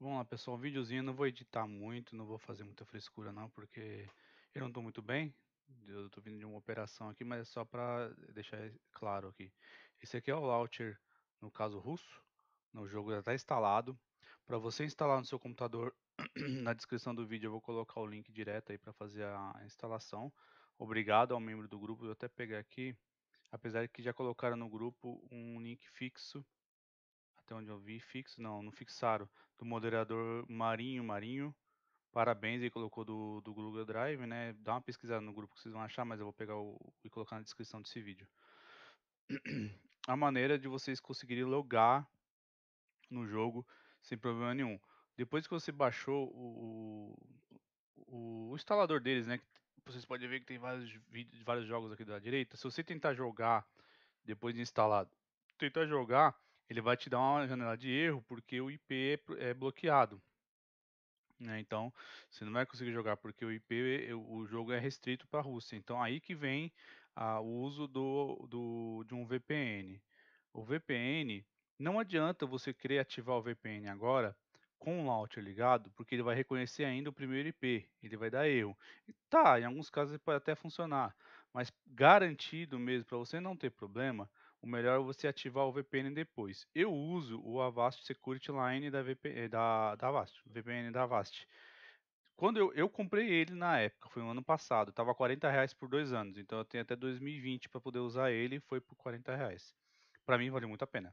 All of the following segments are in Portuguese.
Vamos lá, pessoal, um videozinho, não vou editar muito, não vou fazer muita frescura não, porque eu não estou muito bem, eu estou vindo de uma operação aqui, mas é só para deixar claro aqui. Esse aqui é o launcher, no caso russo, no jogo já está instalado. Para você instalar no seu computador, na descrição do vídeo eu vou colocar o link direto aí para fazer a instalação. Obrigado ao membro do grupo, eu até pegar aqui, apesar de que já colocaram no grupo um link fixo até onde eu vi, fixo, não, não fixaram, do moderador Marinho Marinho. Parabéns, ele colocou do, do Google Drive, né? Dá uma pesquisada no grupo que vocês vão achar, mas eu vou pegar o, e colocar na descrição desse vídeo. A maneira de vocês conseguirem logar no jogo sem problema nenhum. Depois que você baixou o, o, o instalador deles, né? Vocês podem ver que tem vários, vídeos, vários jogos aqui da direita. Se você tentar jogar depois de instalado, tentar jogar ele vai te dar uma janela de erro porque o IP é, é, bloqueado. Né? Então, você não vai conseguir jogar porque o IP, eh, o jogo é restrito para a Rússia. Então, aí que vem o uso do, do, de um VPN. O VPN, não adianta você querer ativar o VPN agora com o launcher ligado, porque ele vai reconhecer ainda o primeiro IP, ele vai dar erro. E tá, em alguns casos pode até funcionar, mas garantido mesmo para você não ter problema, o melhor é você ativar o VPN depois. Eu uso o Avast Security Line da, VPN, eh, da, da Avast, VPN da Avast. Quando eu, eu comprei ele na época, foi no ano passado, estava 40 reais por dois anos, então eu tenho até 2020 para poder usar ele, foi por 40 reais. Para mim vale muito a pena,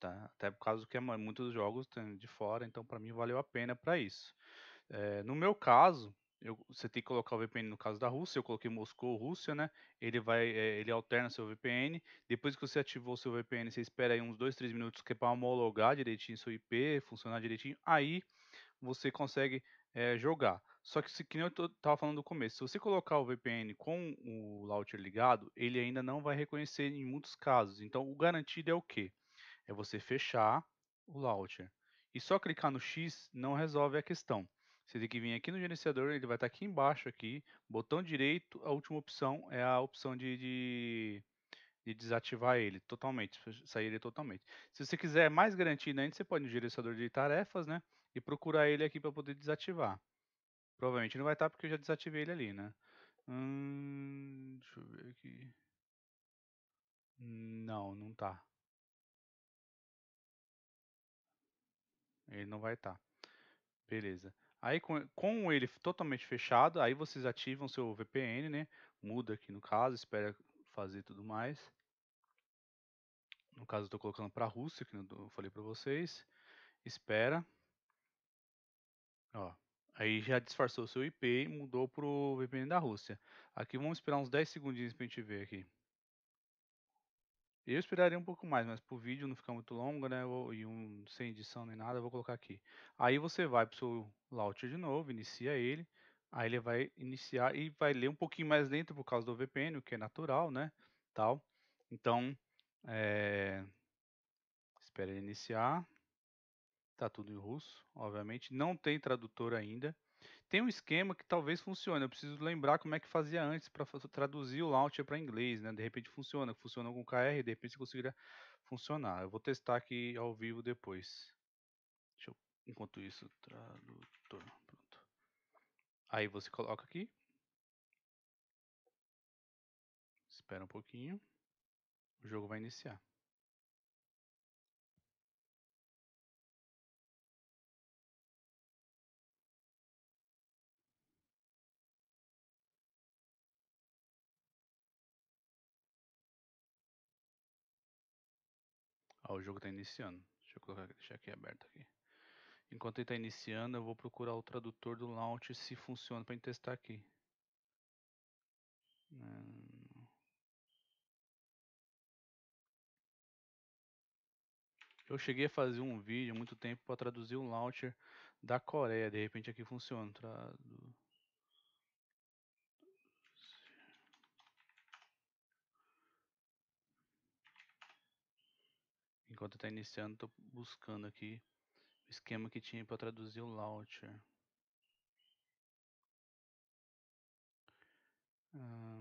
tá? Até por causa que é muitos jogos de fora, então para mim valeu a pena para isso. É, no meu caso, eu, você tem que colocar o VPN no caso da Rússia, eu coloquei Moscou, Rússia, né? Ele vai, é, ele alterna seu VPN. Depois que você ativou seu VPN, você espera aí uns 2, 3 minutos que é para homologar direitinho seu IP, funcionar direitinho. Aí você consegue é, jogar. Só que se que eu estava falando no começo, se você colocar o VPN com o launcher ligado, ele ainda não vai reconhecer em muitos casos. Então o garantido é o quê? É você fechar o launcher. E só clicar no X não resolve a questão. Você tem que vir aqui no gerenciador, ele vai estar tá aqui embaixo, aqui, botão direito, a última opção é a opção de, de, de desativar ele totalmente, sair ele totalmente. Se você quiser mais garantia ainda, você pode ir no gerenciador de tarefas, né, e procurar ele aqui para poder desativar. Provavelmente não vai estar tá porque eu já desativei ele ali, né. Hum, deixa eu ver aqui. Não, não tá. Ele não vai estar. Tá. Beleza. Aí com, com ele totalmente fechado, aí vocês ativam seu VPN, né? Muda aqui no caso, espera fazer tudo mais. No caso, estou colocando para a Rússia, que eu falei para vocês. Espera. Ó, aí já disfarçou seu IP e mudou para o VPN da Rússia. Aqui vamos esperar uns 10 segundinhos para a gente ver aqui. Eu esperaria um pouco mais, mas pro vídeo não ficar muito longo, né? E um sem edição nem nada, eu vou colocar aqui. Aí você vai pro seu launcher de novo, inicia ele. Aí ele vai iniciar e vai ler um pouquinho mais lento por causa do VPN, o que é natural, né? Tal. Então, é... espera ele iniciar. Tá tudo em russo, obviamente. Não tem tradutor ainda. Tem um esquema que talvez funcione. Eu preciso lembrar como é que fazia antes para traduzir o launcher para inglês, né? De repente funciona, funcionou com KR, de repente conseguiria funcionar. Eu vou testar aqui ao vivo depois. Eu... enquanto isso, tradutor, pronto. Aí você coloca aqui. Espera um pouquinho. O jogo vai iniciar. o jogo está iniciando. Deixa eu colocar, deixar aqui aberto aqui. Enquanto ele está iniciando, eu vou procurar o tradutor do launch se funciona para gente testar aqui. Hum. Eu cheguei a fazer um vídeo há muito tempo para traduzir um launcher da Coreia. De repente aqui funciona. enquanto está iniciando, estou buscando aqui o esquema que tinha para traduzir o launcher. Ah.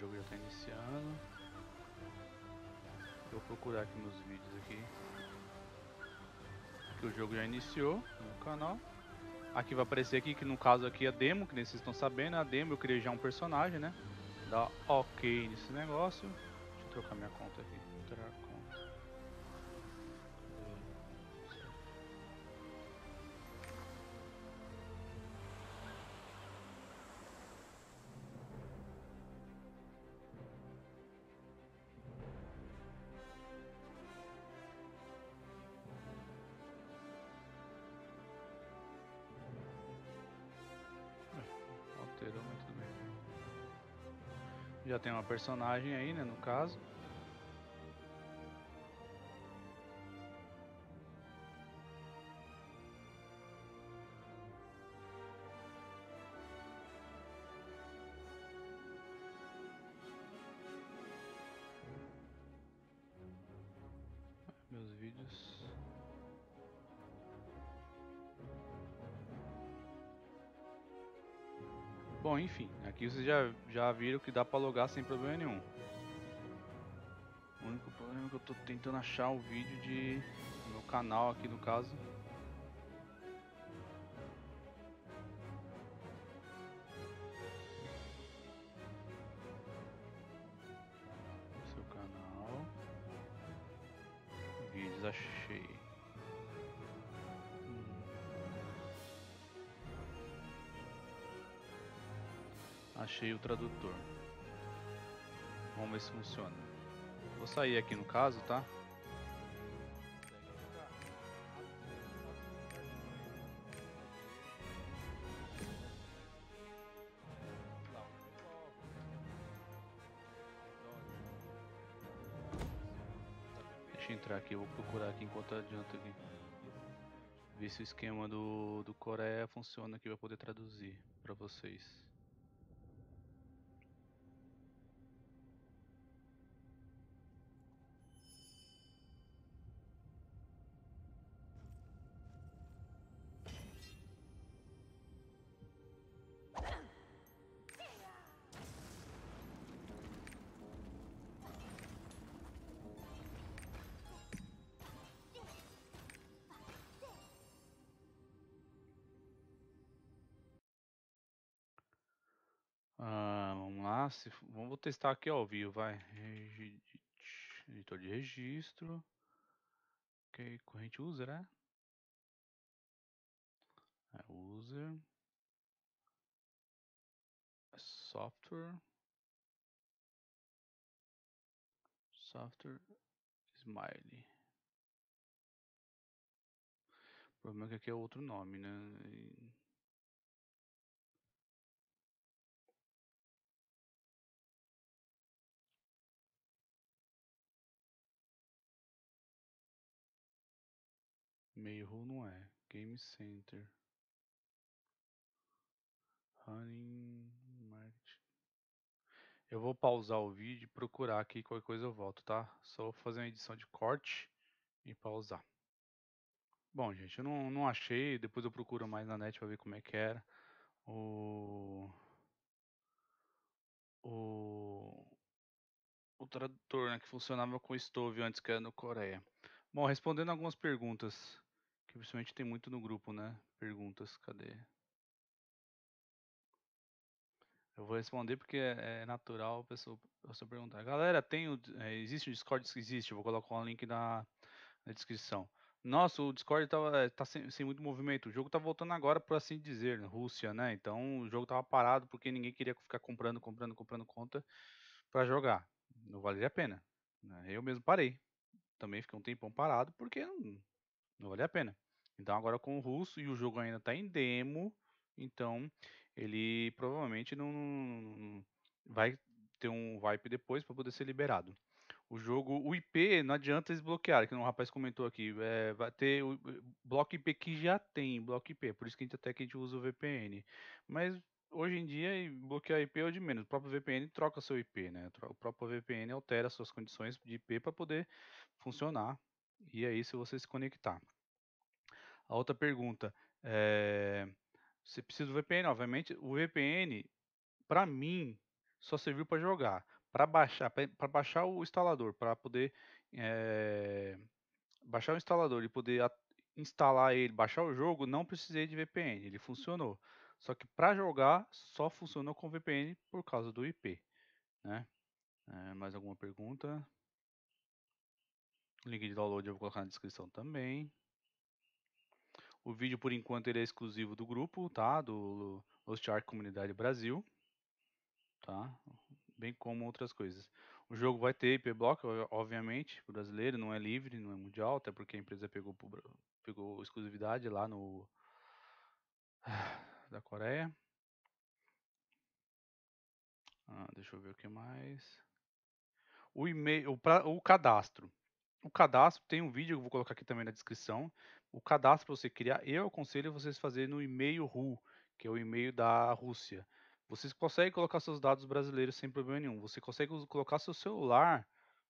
jogo já está iniciando. Vou procurar aqui nos vídeos aqui. Que o jogo já iniciou no canal. Aqui vai aparecer aqui, que no caso aqui é a demo, que nem vocês estão sabendo, né? a demo eu criei já um personagem, né? Dá ok nesse negócio. Deixa eu trocar minha conta aqui. Já tem uma personagem aí, né, no caso. Meus vídeos. Bom, enfim, aqui vocês já, já viram que dá pra logar sem problema nenhum. O único problema é que eu tô tentando achar o vídeo de... no canal aqui no caso. Achei o tradutor. Vamos ver se funciona. Vou sair aqui no caso, tá? Deixa eu entrar aqui, eu vou procurar aqui enquanto adianta aqui. Ver se o esquema do, do Coreia funciona aqui para poder traduzir para vocês. se, vamos testar aqui ao vivo, vai. Editor de registro. Ok, corrente user, né? É user. É software. Software Smiley. O problema é que aqui é outro nome, né? Mail não é. Game Center. Running Marketing. Eu vou pausar o vídeo e procurar aqui qualquer coisa eu volto, tá? Só vou fazer uma edição de corte e pausar. Bom, gente, eu não, não achei. Depois eu procuro mais na net para ver como é que era. O... O... O tradutor né, que funcionava com o Stove antes, que era no Coreia. Bom, respondendo algumas perguntas. Que principalmente tem muito no grupo, né? Perguntas, cadê? Eu vou responder porque é, é, natural a pessoa, a pessoa perguntar. Galera, tem o, é, existe o Discord? Existe, eu vou colocar o um link na, na descrição. Nossa, o Discord tava, é, tá sem, sem, muito movimento. O jogo tá voltando agora, por assim dizer, na né, Rússia, né? Então o jogo tava parado porque ninguém queria ficar comprando, comprando, comprando conta para jogar. Não valeria a pena. Né? Eu mesmo parei. Também fiquei um tempão parado porque não vale a pena. Então agora com o russo e o jogo ainda está em demo, então ele provavelmente não, não vai ter um wipe depois para poder ser liberado. O jogo, o IP, não adianta desbloquear, que um rapaz comentou aqui. É, vai ter o bloco IP que já tem, bloco IP, por isso que a gente até que a gente usa o VPN. Mas hoje em dia, bloquear IP é o de menos. O próprio VPN troca seu IP, né? O próprio VPN altera suas condições de IP para poder funcionar e aí, se você se conectar. A outra pergunta é: você precisa do VPN? Obviamente, o VPN, para mim, só serviu para jogar, para baixar, baixar o instalador, para poder é, baixar o instalador e poder instalar ele, baixar o jogo, não precisei de VPN, ele funcionou. Só que para jogar só funcionou com VPN por causa do IP, né? É, mais alguma pergunta? O link de download eu vou colocar na descrição também. O vídeo, por enquanto, ele é exclusivo do grupo, tá? Do Lost Ark Comunidade Brasil, tá? Bem como outras coisas. O jogo vai ter IP Block, obviamente, brasileiro, não é livre, não é mundial, até porque a empresa pegou, pegou exclusividade lá no... da Coreia. Ah, deixa eu ver o que mais. O e-mail, o, pra, o cadastro. O cadastro tem um vídeo que eu vou colocar aqui também na descrição. O cadastro para você criar, eu aconselho vocês fazer no e-mail RU, que é o e-mail da Rússia. Vocês conseguem colocar seus dados brasileiros sem problema nenhum. Você consegue colocar seu celular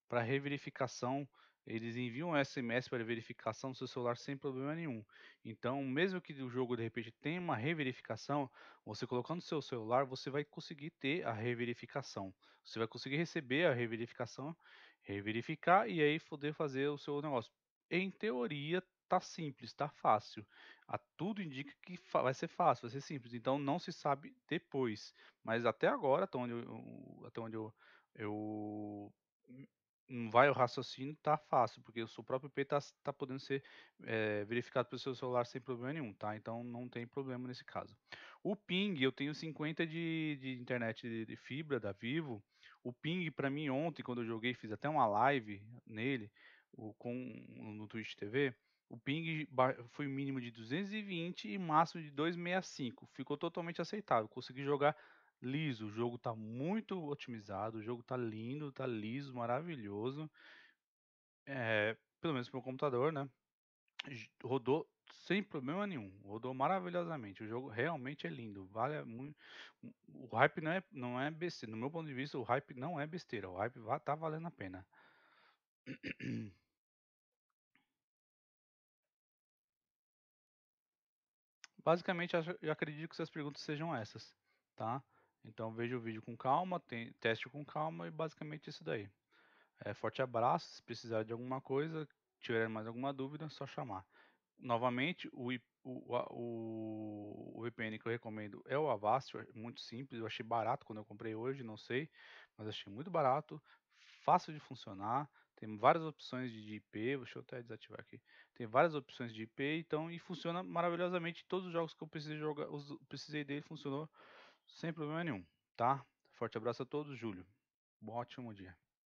para reverificação. Eles enviam um SMS para verificação do seu celular sem problema nenhum. Então, mesmo que o jogo de repente tenha uma reverificação, você colocando seu celular, você vai conseguir ter a reverificação. Você vai conseguir receber a reverificação reverificar e aí poder fazer o seu negócio. Em teoria, tá simples, tá fácil. A ah, tudo indica que vai ser fácil, vai ser simples. Então não se sabe depois, mas até agora, até onde eu, até onde eu, eu hum, vai o raciocínio, tá fácil, porque o seu próprio IP tá, tá podendo ser é, verificado pelo seu celular sem problema nenhum, tá? Então não tem problema nesse caso. O ping, eu tenho 50 de, de internet de, de fibra da Vivo o ping, para mim, ontem, quando eu joguei, fiz até uma live nele, o, com, no Twitch TV, o ping foi o mínimo de 220 e máximo de 265. Ficou totalmente aceitável. Consegui jogar liso. O jogo está muito otimizado, o jogo está lindo, está liso, maravilhoso. É, pelo menos pro meu computador, né? Rodou sem problema nenhum. Rodou maravilhosamente. O jogo realmente é lindo. Vale muito. O hype não é, não é besteira. No meu ponto de vista, o hype não é besteira. O hype tá valendo a pena. Basicamente, eu acredito que essas perguntas sejam essas, tá? Então veja o vídeo com calma, tem, teste com calma e basicamente isso daí. É, forte abraço, se precisar de alguma coisa, tiver mais alguma dúvida, é só chamar novamente, o, o, o, o VPN que eu recomendo é o Avast, é muito simples, eu achei barato quando eu comprei hoje, não sei, mas achei muito barato, fácil de funcionar, tem várias opções de IP, deixa eu até desativar aqui. Tem várias opções de IP, então e funciona maravilhosamente todos os jogos que eu precisei jogar, os, precisei dele funcionou sem problema nenhum, tá? Forte abraço a todos, Júlio. Bom ótimo dia.